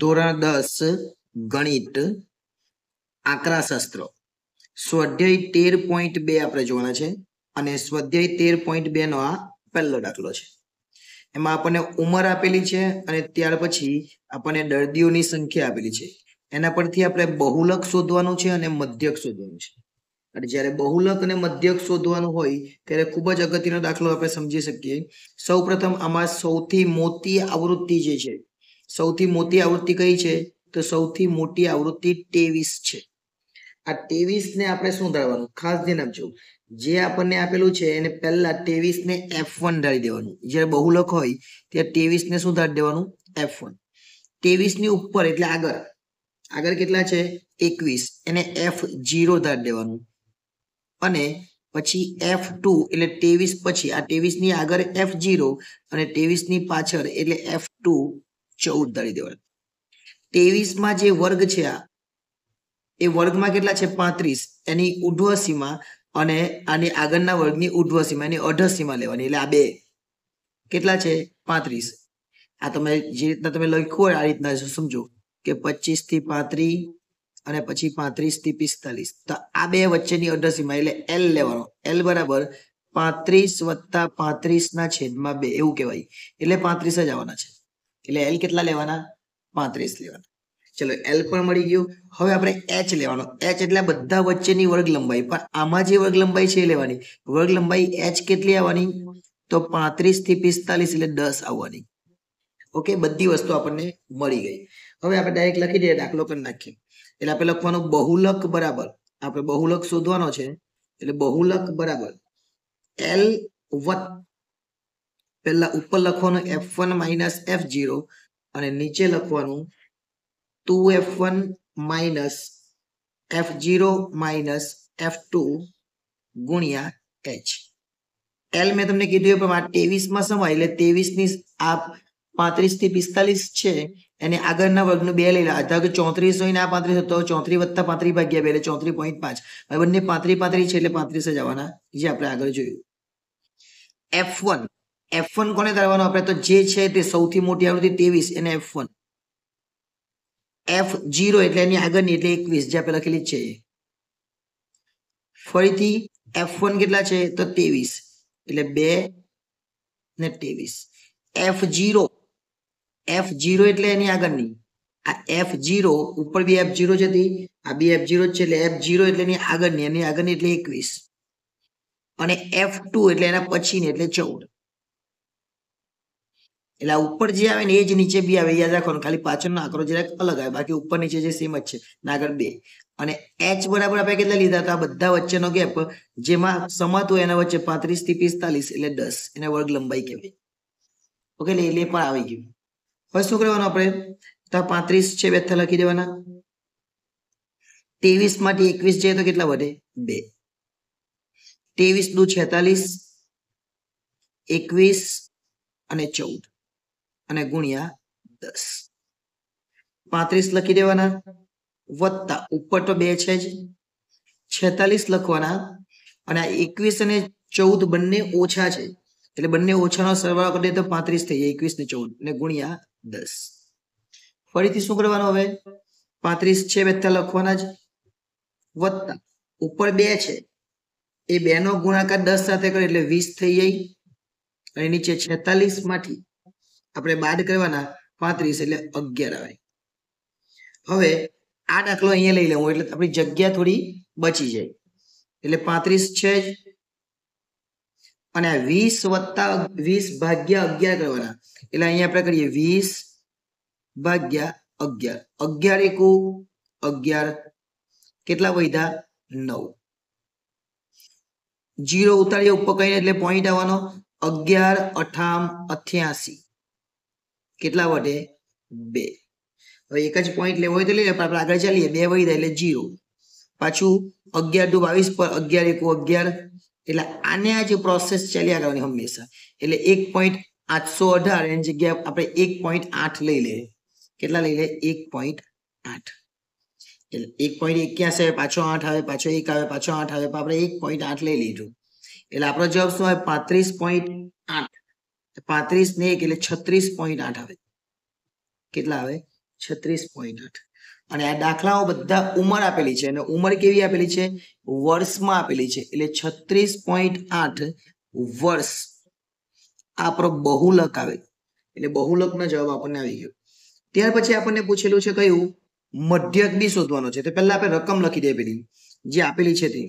ધોરણ દસ ગણિત આંકડાશાસ્ત્ર સ્વાધ્યાય તેર પોઈન્ટ બે આપણે જોવાના છે અને સ્વાધ્યાય તેર પોઈન્ટ બે નો આ પહેલો દાખલો છે એમાં આપણને ઉંમર આપેલી છે અને ત્યાર પછી આપણને દર્દીઓની સંખ્યા આપેલી છે એના પરથી આપણે બહુલક શોધવાનું છે અને મધ્યક શોધવાનું છે અને જ્યારે બહુલક અને મધ્યક શોધવાનું હોય ત્યારે ખૂબ જ અગત્યનો દાખલો આપણે સમજી શકીએ સૌ પ્રથમ આમાં સૌથી મોટી આવૃત્તિ જે છે સૌથી મોટી આવૃત્તિ કઈ છે તો સૌથી મોટી આવૃત્તિ ટેવીસ છે આ ટેવીસને આપણે શું ધારવાનું ખાસ ધ્યાન આપજો જે આપણને આપેલું છે એને પહેલા ટેવીસને એફ વન ધારી દેવાનું જ્યારે બહુલક હોય ત્યારે ટેવીસને શું ધારી દેવાનું એફ વન ટેવીસની ઉપર એટલે આગળ આગળ કેટલા છે એકવીસ એને એફ જીરો ધારી દેવાનું અને પછી એફ ટુ એટલે ટેવીસ પછી આ ટેવીસની આગળ એફ જીરો અને ટેવીસની પાછળ એટલે એફ ટુ ચૌદ દાડી દેવાય ત્રેવીસમાં જે વર્ગ છે આ એ વર્ગમાં કેટલા છે પાંત્રીસ એની ઉર્ધ્વ સીમા અને આની આગળના વર્ગની ઉર્ધ્વ સીમા એની અઢ સીમા લેવાની એટલે આ બે કેટલા છે પાંત્રીસ આ તમે જે રીતના તમે લખ્યું હોય આ રીતના સમજો કે પચીસ થી પાંત્રીસ અને પછી પાંત્રીસ થી પિસ્તાલીસ તો આ બે વચ્ચેની અઢ સીમા એટલે એલ લેવાનો એલ બરાબર પાંત્રીસ વત્તા પાંત્રીસ ના છેદમાં બે એવું કહેવાય એટલે પાંત્રીસ જ આવવાના છે એટલે એલ કેટલા લેવાના પાંત્રીસ લેવાના ચલો એલ પણ મળી ગયું હવે આપણે એચ લેવાનો એચ એટલે બધા વચ્ચેની વર્ગ લંબાઈ પણ આમાં જે વર્ગ લંબાઈ છે એ લેવાની વર્ગ લંબાઈ એચ કેટલી આવવાની તો પાંત્રીસ થી પિસ્તાલીસ એટલે દસ આવવાની ઓકે બધી વસ્તુ આપણને મળી ગઈ હવે આપણે ડાયરેક્ટ લખી દઈએ દાખલો કરી નાખીએ એટલે આપણે લખવાનું બહુલક બરાબર આપણે બહુલક શોધવાનો છે એટલે બહુલક બરાબર એલ વત્તા પહેલા ઉપર લખવાનું F one minus F zero અને નીચે લખવાનું two F one minus F zero minus F ગુણ્યા એચ એલ મેં તમને કીધું એ પ્રમાણે ત્રેવીસમાં સમય એટલે ત્રેવીસની આ પાંત્રીસ થી પિસ્તાલીસ છે એને આગળના વર્ગનું બે લઈ ધારો કે ચોત્રીસ હોય ને આ પાંત્રીસ હતો ચોત્રીસ વત્તા પાંત્રીસ ભાગ્યા બે એટલે ચોત્રીસ પોઈન્ટ પાંચ બંને પાંત્રીસ પાંત્રીસ છે એટલે પાંત્રીસ જ આવવાના જે આપણે આગળ જોયું એફ વન એફ વન કોને તારવાનો આપણે તો જે છે તે સૌથી મોટી આવૃત્તિ ત્રેવીસ એને એફ વન એફ જીરો એટલે એની આગળની એટલે એકવીસ જે આપણે લખેલી છે ફરીથી એફ વન કેટલા છે તો ત્રેવીસ એટલે બે ને ત્રેવીસ એફ જીરો એફ જીરો એટલે એની આગળની આ એફ જીરો ઉપર બી એફ જીરો છે આ બી એફ જીરો છે એટલે એફ જીરો એટલે એની આગળની એની આગળની એટલે એકવીસ અને એફ ટુ એટલે એના પછીની એટલે ચૌદ એટલે આ ઉપર જે આવે ને એ જ નીચે બી આવે યાદ રાખવાનું ખાલી પાછળનો આંકડો જરાક અલગ આવે બાકી ઉપર નીચે જે સેમ જ છે આગળ બે અને એચ બરાબર આપણે કેટલા લીધા હતા બધા વચ્ચેનો ગેપ જેમાં સમાતું એના વચ્ચે પાંત્રીસ થી પિસ્તાલીસ એટલે દસ એને વર્ગ લંબાઈ કહેવાય ઓકે એટલે એ પણ આવી ગયું હવે શું કરવાનું આપણે તો પાંત્રીસ છે બેથા લખી દેવાના ત્રેવીસ માંથી એકવીસ જાય તો કેટલા વધે બે ત્રેવીસ દુ છેતાલીસ એકવીસ અને ચૌદ અને ગુણ્યા દસ પાંત્રીસ લખી દેવાના વત્તા ઉપર તો બે છે જ છેતાલીસ લખવાના અને આ એકવીસ અને ચૌદ બંને ઓછા છે એટલે બંને ઓછાનો સરવાળો કરીએ તો પાંત્રીસ થઈ જાય એકવીસ ને ચૌદ અને ગુણ્યા દસ ફરીથી શું કરવાનું હવે પાંત્રીસ છે બધા લખવાના જ વત્તા ઉપર બે છે એ બે નો ગુણાકાર દસ સાથે કરે એટલે વીસ થઈ જાય અને નીચે છેતાલીસ માંથી આપણે બાદ કરવાના પાંત્રીસ એટલે અગિયાર આવે હવે આ દાખલો અહીંયા લઈ લેવું એટલે આપણી જગ્યા થોડી બચી જાય એટલે પાંત્રીસ છે જ અને આ વીસ વત્તા વીસ ભાગ્યા અગિયાર કરવાના એટલે અહીંયા આપણે કરીએ વીસ ભાગ્યા અગિયાર અગિયાર એકુ અગિયાર કેટલા વૈધા નવ જીરો ઉતારીએ ઉપર કહીને એટલે પોઈન્ટ આવવાનો અગિયાર અઠામ અઠ્યાસી કેટલા વધે બે હવે એક જ પોઈન્ટ લેવો હોય તો લઈ લે આપણે આગળ ચાલીએ બે વહી એટલે જીરો પાછું અગિયાર દુ બાવીસ પર અગિયાર એકુ અગિયાર એટલે આને આ જે પ્રોસેસ ચાલ્યા કરવાની હંમેશા એટલે એક પોઈન્ટ આઠસો અઢાર એની જગ્યાએ આપણે એક પોઈન્ટ આઠ લઈ લઈએ કેટલા લઈ લે એક પોઈન્ટ આઠ એટલે એક પોઈન્ટ એક્યાસી આવે પાછો આઠ આવે પાછો એક આવે પાછો આઠ આવે આપણે એક પોઈન્ટ આઠ લઈ લીધું એટલે આપણો જવાબ શું આવે પાંત્રીસ પોઈન્ટ આઠ પાંત્રીસ ને એક એટલે છત્રીસ પોઈન્ટ આઠ આવે કેટલા આવે છત્રીસ પોઈન્ટ આઠ અને આ દાખલાઓ બધા ઉંમર આપેલી છે અને ઉંમર કેવી આપેલી છે વર્ષમાં આપેલી છે એટલે છત્રીસ પોઈન્ટ આઠ વર્ષ આપણો બહુલક આવે એટલે બહુલકનો જવાબ આપણને આવી ગયો ત્યાર પછી આપણને પૂછેલું છે કયું મધ્યક બી શોધવાનો છે તો પહેલા આપણે રકમ લખી દઈએ પેલી જે આપેલી છે તે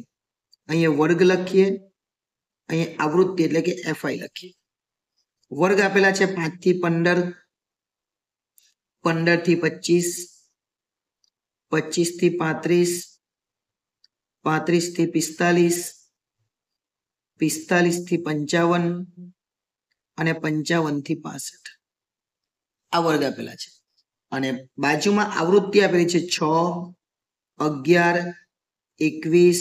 અહીંયા વર્ગ લખીએ અહીંયા આવૃત્તિ એટલે કે એફઆઈ લખીએ વર્ગ આપેલા છે પાંચ થી પંદર પંદર થી પચીસ પચીસ થી પાંત્રીસ પાંત્રીસ થી પિસ્તાલીસ પિસ્તાલીસ થી પંચાવન અને પંચાવન થી પાસઠ આ વર્ગ આપેલા છે અને બાજુમાં આવૃત્તિ આપેલી છે છ અગિયાર એકવીસ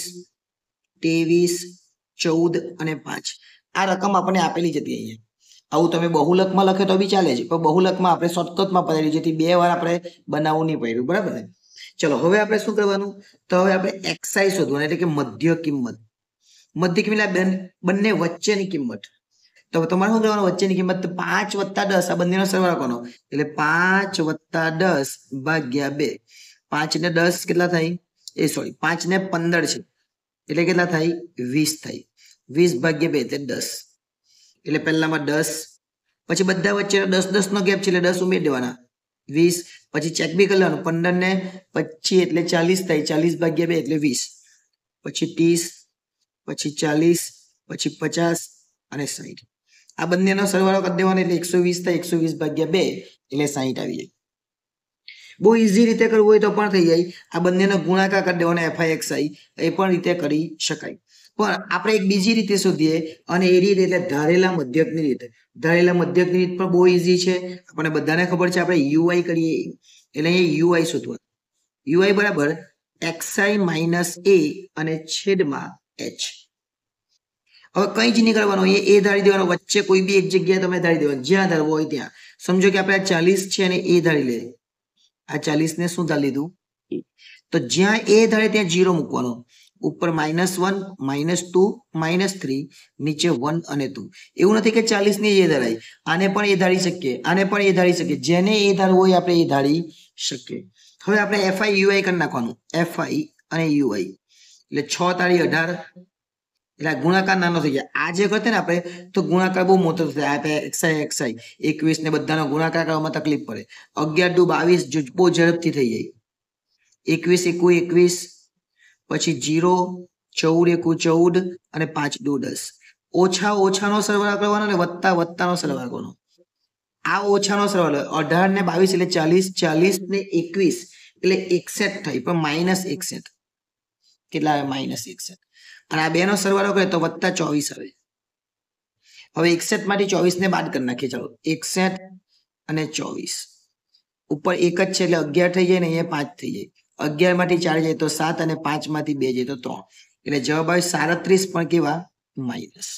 ત્રેવીસ ચૌદ અને પાંચ આ રકમ આપણને આપેલી જ હતી અહીંયા આવું તમે બહુલકમાં લખે તો બી ચાલે છે પણ બહુલકમાં આપણે શોર્ટકટમાં પધાર્યું જેથી બે વાર આપણે બનાવવું નહીં પડ્યું બરાબર ને ચલો હવે આપણે શું કરવાનું તો હવે આપણે એક્સાઇઝ શોધવાનું એટલે કે મધ્ય કિંમત મધ્ય કિંમત બંને વચ્ચેની કિંમત તો તમારે શું કરવાનું વચ્ચેની કિંમત પાંચ વત્તા દસ આ બંનેનો સરવાળો કરવાનો એટલે પાંચ વત્તા દસ ભાગ્યા બે પાંચ ને દસ કેટલા થાય એ સોરી પાંચ ને પંદર છે એટલે કેટલા થાય વીસ થાય વીસ ભાગ્યા બે એટલે દસ એટલે પહેલામાં દસ પછી બધા વચ્ચે દસ દસનો ગેપ છે એટલે દસ ઉમેરી દેવાના વીસ પછી ચેક બી કરવાનું પંદર ને પચીસ એટલે ચાલીસ થાય ચાલીસ ભાગ્યા બે એટલે વીસ પછી ત્રીસ પછી ચાલીસ પછી પચાસ અને સાહીઠ આ બંનેનો સરવાળો કરી દેવાનો એટલે એકસો વીસ થાય એકસો વીસ ભાગ્યા બે એટલે સાહીઠ આવી જાય બહુ ઇઝી રીતે કરવું હોય તો પણ થઈ જાય આ બંનેનો ગુણાકાર કરી દેવાનો એફઆઈ એક્સ એક્સઆઈ એ પણ રીતે કરી શકાય પણ આપણે એક બીજી રીતે શોધીએ અને એ રીત એટલે ધારેલા મધ્યકની રીત ધારેલા મધ્યકની રીત પણ બહુ ઇઝી છે આપણને બધાને ખબર છે આપણે યુઆઈ કરીએ એટલે અહીંયા યુઆઈ શોધવા યુઆઈ બરાબર એક્સઆઈ માઇનસ એ અને છેદમાં એચ હવે કંઈ જ નહીં કરવાનું એ ધારી દેવાનો વચ્ચે કોઈ બી એક જગ્યાએ તમે ધારી દેવાનું જ્યાં ધારવો હોય ત્યાં સમજો કે આપણે આ ચાલીસ છે અને એ ધારી લે આ ચાલીસ ને શું ધારી લીધું તો જ્યાં એ ધારે ત્યાં જીરો મૂકવાનો ઉપર minus one minus two minus three નીચે વન અને ટુ એવું નથી કે ચાલીસની એ ધારાય આને પણ એ ધારી શકીએ આને પણ એ ધારી શકીએ જેને એ ધારવું હોય આપણે એ ધારી શકીએ હવે આપણે એફઆઈ યુઆઈ કરી નાખવાનું એફઆઈ અને યુઆઈ એટલે છ તારી અઢાર એટલે ગુણાકાર નાનો થઈ જાય આ જે કરતે ને આપણે તો ગુણાકાર બહુ મોટો થશે આપણે એક્સાઈ એક્સાઈ એકવીસ ને બધાનો ગુણાકાર કરવામાં તકલીફ પડે અગિયાર ટુ બાવીસ બહુ ઝડપથી થઈ જાય એકવીસ એકવીસ એકવીસ પછી જીરો ચૌદ એકુ ચૌદ અને પાંચ દો દસ ઓછા ઓછાનો સરવાળો કરવાનો અને વત્તા વત્તાનો સરવાળો કરવાનો આ ઓછાનો સરવાળો અઢાર ને બાવીસ એટલે ચાલીસ ચાલીસ ને એકવીસ એટલે એકસઠ થઈ પણ માઇનસ એકસઠ કેટલા આવે માઇનસ એકસઠ અને આ બે નો સરવાળો કરે તો વત્તા ચોવીસ આવે હવે એકસઠ માંથી ચોવીસ ને બાદ કરી નાખીએ ચાલો એકસઠ અને ચોવીસ ઉપર એક જ છે એટલે અગિયાર થઈ જાય ને અહીંયા પાંચ થઈ જાય અગિયાર માંથી ચાર જાય તો સાત અને પાંચ માંથી બે જાય તો ત્રણ એટલે જવાબ આવે સાડત્રીસ પણ કેવા માઇનસ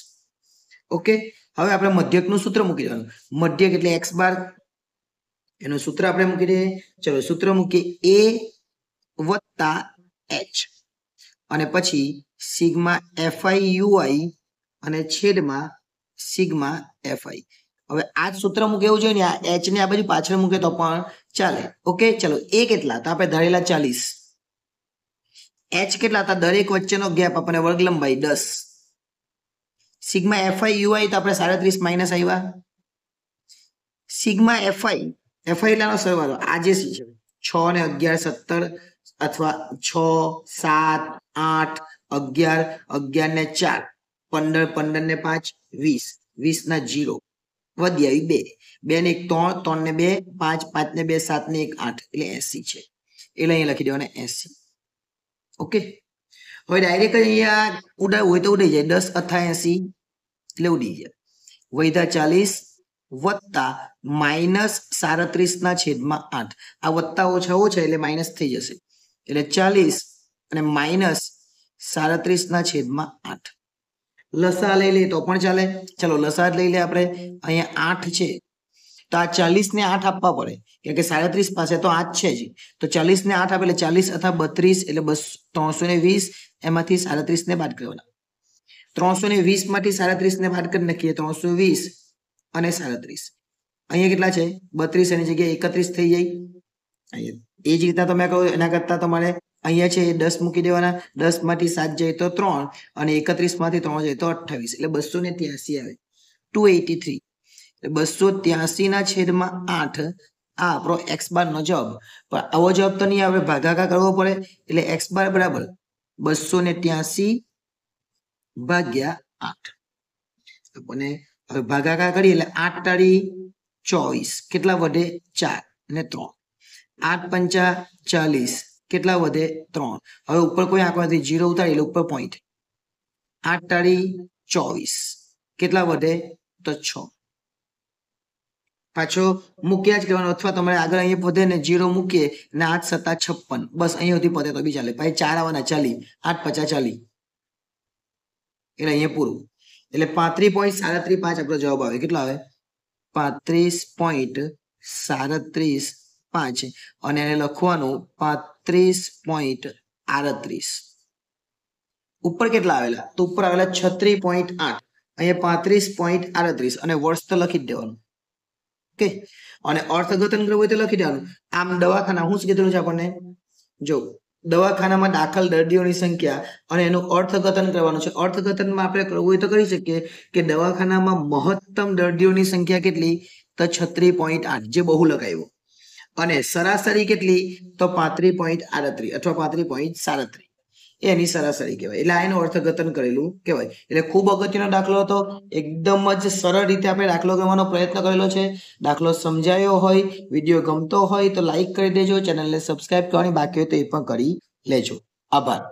ઓકે હવે આપણે મધ્યક નું સૂત્ર મૂકી દેવાનું મધ્યક એટલે એક્સ બાર એનું સૂત્ર આપણે મૂકી દઈએ ચલો સૂત્ર મૂકીએ એ વત્તા એચ અને પછી સિગ્મા એફઆઈ યુઆઈ અને છેદમાં સિગ્મા એફઆઈ હવે આ સૂત્ર મૂકે એવું જોઈએ ને આ એચ ને આ બાજુ પાછળ મૂકે તો પણ ચાલે ઓકે ચલો એ કેટલા હતા આપણે ધારેલા ચાલીસ એચ કેટલા હતા દરેક વચ્ચેનો ગેપ આપણને વર્ગ લંબાઈ દસ સિગ્મા એફઆઈ યુઆઈ તો આપણે સાડત્રીસ માઇનસ આવ્યા સિગ્મા એફઆઈ એફઆઈ એટલાનો સરવાળો આજે સી છે છ ને અગિયાર સત્તર અથવા છ સાત આઠ અગિયાર અગિયાર ને ચાર પંદર પંદર ને પાંચ વીસ વીસ ના જીરો વધી આવી બે બે ને એક ત્રણ ત્રણ ને બે પાંચ પાંચ ને બે સાત ને એક આઠ એટલે એસી છે એટલે અહીંયા લખી દેવાના એસી ઓકે હવે ડાયરેક્ટ અહીંયા ઉડાવ હોય તો ઉડી જાય દસ અથા એસી એટલે ઉડી જાય વૈધા ચાલીસ વત્તા માઇનસ સાડત્રીસ ના છેદમાં આઠ આ વત્તા ઓછા ઓછા એટલે માઇનસ થઈ જશે એટલે ચાલીસ અને માઇનસ સાડત્રીસ ના છેદમાં આઠ લસા લઈ લઈએ તો પણ ચાલે ચલો લસા લઈ લે આપણે અહીંયા આઠ છે તો આ ચાલીસ ને આઠ આપવા પડે કેમ કે સાડત્રીસ પાસે તો આઠ છે જ તો ચાલીસ ને આઠ આપે એટલે ચાલીસ અથવા બત્રીસ એટલે બસ ત્રણસો ને વીસ એમાંથી સાડત્રીસ ને બાદ કરવાના ત્રણસો ને વીસ માંથી સાડત્રીસ ને બાદ કરી નાખીએ ત્રણસો વીસ અને સાડત્રીસ અહીંયા કેટલા છે બત્રીસ એની જગ્યાએ એકત્રીસ થઈ જાય એ જ રીતના તમે કહો એના કરતાં તમારે અહીંયા છે એ દસ મૂકી દેવાના દસ માંથી સાત જાય તો ત્રણ અને એકત્રીસમાંથી ત્રણ જાય તો અઠ્ઠાવીસ એટલે બસો ને ત્યાસી આવે ટુ એટી થ્રી બસો ત્યાસીના છેદમાં આઠ આ આપણો એક્સ બાર નો જવાબ પણ આવો જવાબ તો નહીં આપણે ભાગાકાર કરવો પડે એટલે એક્સ બાર બરાબર બસો ને ત્યાસી ભાગ્યા આઠ આપણને હવે ભાગાકાર કરીએ એટલે આઠ તાળી ચોવીસ કેટલા વધે ચાર અને ત્રણ આઠ પંચા ચાલીસ કેટલા વધે ત્રણ હવે ઉપર કોઈ આંકડો નથી જીરો ઉતારી ઉપર પોઈન્ટ આઠ તાળી ચોવીસ કેટલા વધે તો છ પાછો મૂક્યા જ કરવાનો અથવા તમારે આગળ અહીંયા વધે ને જીરો મૂકીએ ને આઠ સત્તા છપ્પન બસ અહીંયા સુધી પતે તો બી ચાલે ભાઈ ચાર આવવાના ચાલી આઠ પચાસ ચાલી એટલે અહીંયા પૂરું એટલે પાંત્રીસ પોઈન્ટ સાડત્રીસ પાંચ આપણો જવાબ આવે કેટલો આવે પાંત્રીસ પોઈન્ટ સાડત્રીસ પાંચ અને એને લખવાનું પાંત્રીસ પોઈન્ટ આડત્રીસ ઉપર કેટલા આવેલા તો ઉપર આવેલા છત્રીસ પોઈન્ટ આઠ અહીંયા પાંત્રીસ પોઈન્ટ આડત્રીસ અને વર્ષ તો લખી જ દેવાનું ઓકે અને અર્થઘટન કરવું હોય તો લખી દેવાનું આમ દવાખાના શું કીધું છે આપણને જો દવાખાનામાં દાખલ દર્દીઓની સંખ્યા અને એનું અર્થઘટન કરવાનું છે અર્થઘટનમાં આપણે કરવું હોય તો કરી શકીએ કે દવાખાનામાં મહત્તમ દર્દીઓની સંખ્યા કેટલી તો છત્રીસ પોઈન્ટ આઠ જે બહુ લગાવ્યું અને સરાસરી કેટલી તો પાંત્રી પોઈન્ટ આડત્રી અથવા પાંત્રી પોઈન્ટ સાડત્રી એની સરાસરી કહેવાય એટલે આ એનું અર્થઘટન કરેલું કહેવાય એટલે ખૂબ અગત્યનો દાખલો હતો એકદમ જ સરળ રીતે આપણે દાખલો ગણવાનો પ્રયત્ન કરેલો છે દાખલો સમજાયો હોય વિડીયો ગમતો હોય તો લાઈક કરી દેજો ચેનલને સબસ્ક્રાઈબ કરવાની બાકી હોય તો એ પણ કરી લેજો આભાર